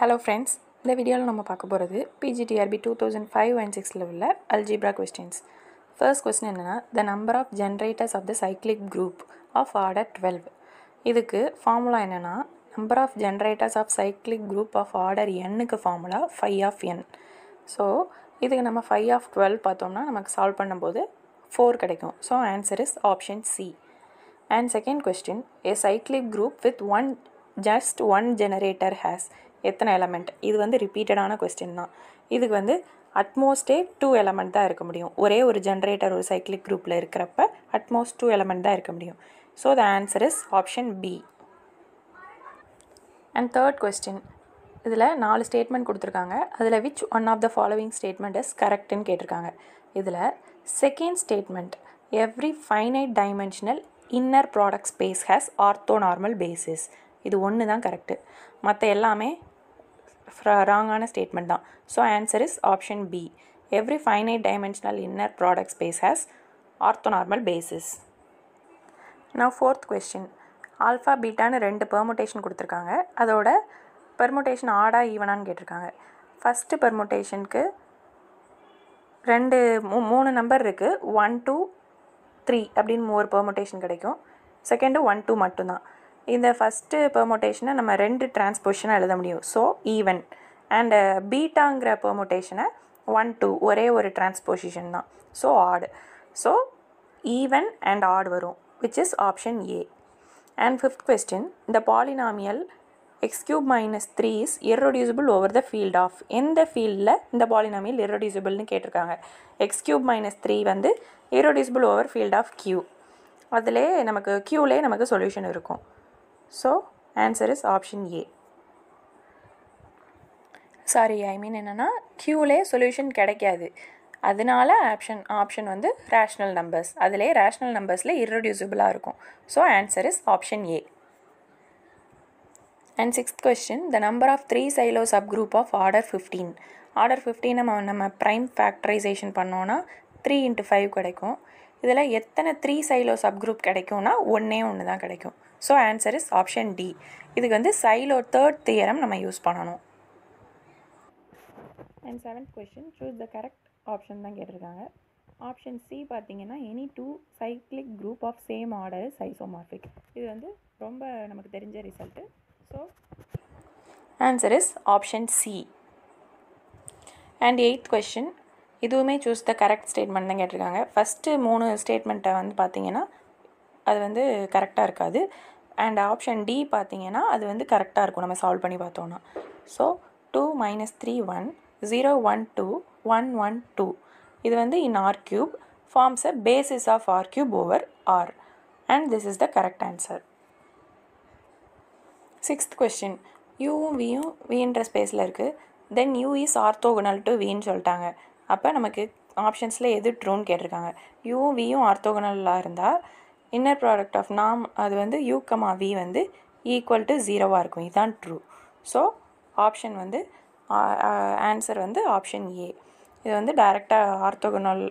hello friends இந்த வீடியோவில் நம்ம பார்க்க போகிறது PGTRB two thousand five and சிக்ஸில் உள்ள அல்ஜிப்ரா கொஸ்டின்ஸ் ஃபர்ஸ்ட் கொஸ்டின் என்னென்னா the number of generators of the cyclic group of order twelve இதுக்கு ஃபார்முலா என்னென்னா number of generators of cyclic group of order எண்ணுக்கு formula phi of N so இதுக்கு நம்ம five of twelve பார்த்தோம்னா நமக்கு solve பண்ணும்போது four கிடைக்கும் so answer is option C and second question a cyclic group with one just one generator has எத்தனை element இது வந்து ரிப்பீட்டடான கொஸ்டின் தான் இதுக்கு வந்து அட்மோஸ்டே டூ எலமெண்ட் தான் இருக்க முடியும் ஒரே ஒரு ஜென்ரேட்டர் ஒரு சைக்கிளிக் குரூப்பில் இருக்கிறப்ப அட்மோஸ்ட் டூ எலமெண்ட் தான் இருக்க முடியும் so the answer is option B and third question இதில் நாலு ஸ்டேட்மெண்ட் கொடுத்துருக்காங்க அதில் which one of the following statement is கரெக்டுன்னு கேட்டிருக்காங்க இதில் second statement every finite dimensional inner product space has orthonormal basis இது ஒன்று தான் கரெக்டு மற்ற எல்லாமே ராங்கான ஸ்டேட்மெண்ட் தான் so answer is option B every finite dimensional inner product space has orthonormal basis நான் ஃபோர்த் கொஸ்டின் ஆல்ஃபா பீட்டான்னு ரெண்டு பெர்முட்டேஷன் கொடுத்துருக்காங்க அதோட பெர்முட்டேஷன் ஆடா ஈவனான்னு கேட்டிருக்காங்க ஃபஸ்ட்டு பெர்முட்டேஷனுக்கு ரெண்டு மூ மூணு நம்பர் இருக்குது ஒன் டூ த்ரீ அப்படின்னு ஒரு பெர்முட்டேஷன் கிடைக்கும் செகண்டு ஒன் டூ மட்டும்தான் இந்த ஃபஸ்ட்டு பெர்மோட்டேஷனை நம்ம ரெண்டு டிரான்ஸ்போஷனாக எழுத முடியும் ஸோ ஈவன் அண்டு பீட்டாங்கிற பெர்மோட்டேஷனை ஒன் டூ ஒரே ஒரு டிரான்ஸ்போசிஷன் தான் so odd so even and odd வரும் which is option A and fifth question the polynomial X cube minus three is irreducible over the field of எந்த ஃபீல்டில் இந்த polynomial இர்ரொடியூசிபிள்னு கேட்டிருக்காங்க எக்ஸ் கியூப் மைனஸ் த்ரீ வந்து irreducible over field of Q அதிலே நமக்கு கியூலே நமக்கு சொல்யூஷன் இருக்கும் so answer is option A sorry I mean என்னென்னா க்யூலே சொல்யூஷன் கிடைக்காது அதனால ஆப்ஷன் ஆப்ஷன் வந்து ரேஷ்னல் நம்பர்ஸ் அதிலே ரேஷ்னல் நம்பர்ஸில் இர்ரடியூசபிளாக இருக்கும் so answer is option A and sixth question the number of three Sylow subgroup of order fifteen order fifteen நம்ம நம்ம ப்ரைம் ஃபேக்டரைசேஷன் பண்ணோன்னா த்ரீ இன்ட்டு ஃபைவ் கிடைக்கும் இதில் எத்தனை த்ரீ சைலோ சப்குரூப் கிடைக்கும்னா ஒன்றே ஒன்று தான் கிடைக்கும் so answer is option D இதுக்கு வந்து சைலோ தேர்ட் தியரம் நம்ம யூஸ் பண்ணணும் and seventh question choose the correct option தான் கேட்டிருக்காங்க ஆப்ஷன் சி பார்த்தீங்கன்னா any two cyclic group of same order is isomorphic இது வந்து ரொம்ப நமக்கு தெரிஞ்ச result so answer is option C and eighth question இதுவுமே சூஸ் த கரெக்ட் ஸ்டேட்மெண்ட் தான் கேட்டிருக்காங்க ஃபஸ்ட்டு மூணு ஸ்டேட்மெண்ட்டை வந்து பார்த்திங்கன்னா அது வந்து கரெக்டாக இருக்காது அண்ட் ஆப்ஷன் டி பார்த்திங்கன்னா அது வந்து கரெக்டாக இருக்கும் நம்ம சால்வ் பண்ணி பார்த்தோன்னா so two minus three one zero one two one one two இது வந்து in R cube forms a basis of R cube over R and this is the correct answer sixth question யூவும் வியும் வீன்ற ஸ்பேஸில் இருக்குது then U is orthogonal to வின்னு சொல்லிட்டாங்க அப்போ நமக்கு ஆப்ஷன்ஸில் எது ட்ரூன்னு கேட்டிருக்காங்க யூவும் வியும் ஆர்த்தோகனலாக இருந்தால் இன்னர் ப்ராடக்ட் ஆஃப் நாம் அது வந்து யூ கமா வி வந்து ஈக்குவல் டு ஜீரோவாக இருக்கும் இதுதான் ட்ரூ ஸோ ஆப்ஷன் வந்து ஆன்சர் வந்து ஆப்ஷன் ஏ இது வந்து டைரெக்டாக ஆர்த்தோகனல்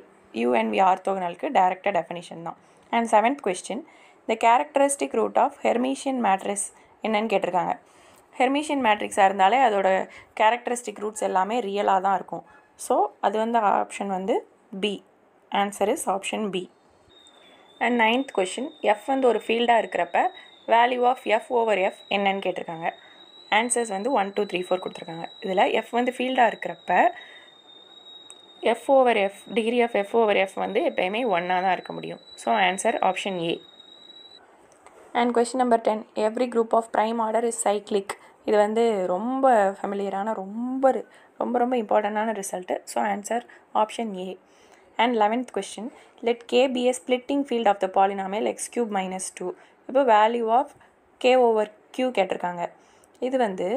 வி ஆர்த்தோகனலுக்கு டைரெக்டாக டெஃபினேஷன் தான் and seventh question the characteristic root of Hermitian matrix என்னன்னு கேட்டிருக்காங்க ஹெர்மிஷியன் மேட்ரிக்ஸாக இருந்தாலே அதோட கேரக்டரிஸ்டிக் ரூட்ஸ் எல்லாமே ரியலாக தான் இருக்கும் ஸோ அது வந்து ஆப்ஷன் வந்து B answer is option B and ninth question F வந்து ஒரு ஃபீல்டாக இருக்கிறப்ப value of F over F என்னன்னு கேட்டிருக்காங்க ஆன்சர்ஸ் வந்து ஒன் டூ த்ரீ ஃபோர் கொடுத்துருக்காங்க இதில் எஃப் வந்து ஃபீல்டாக இருக்கிறப்ப F over F degree of F over F வந்து எப்போயுமே ஒன்னாக தான் இருக்க முடியும் so answer option A and question number ten every group of prime order is cyclic இது வந்து ரொம்ப ஃபெமிலியரான ரொம்ப ரொம்ப ரொம்ப இம்பார்ட்டண்டான result so answer option A and eleventh question let K be a splitting field of the polynomial X cube minus two இப்போ value of K over Q கேட்டிருக்காங்க இது வந்து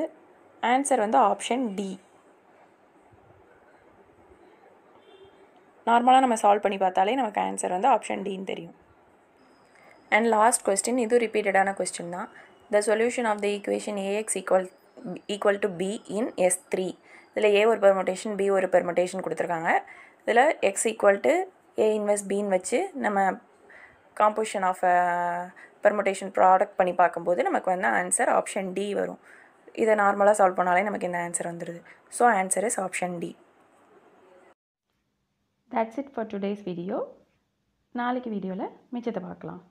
ஆன்சர் வந்து ஆப்ஷன் டி நார்மலாக நம்ம சால்வ் பண்ணி பார்த்தாலே நமக்கு ஆன்சர் வந்து ஆப்ஷன் டின்னு தெரியும் அண்ட் லாஸ்ட் கொஸ்டின் இது ரிப்பீட்டடான கொஸ்டின் தான் the solution of the equation AX equal equal to B in S three இதில் ஏ ஒரு பெர்மட்டேஷன் பி ஒரு பெர்மட்டேஷன் கொடுத்துருக்காங்க இதில் எக்ஸ் ஈக்குவல் டு ஏ இன்வெஸ்ட் பின்னு வச்சு நம்ம காம்போசிஷன் ஆஃப் பெர்மட்டேஷன் ப்ராடக்ட் பண்ணி பார்க்கும்போது நமக்கு வந்து ஆன்சர் ஆப்ஷன் டி வரும் இதை நார்மலாக சால்வ் பண்ணாலே நமக்கு இந்த ஆன்சர் வந்துடுது so answer is option D that's it for today's video நாளைக்கு வீடியோவில் மிச்சத்தை பார்க்கலாம்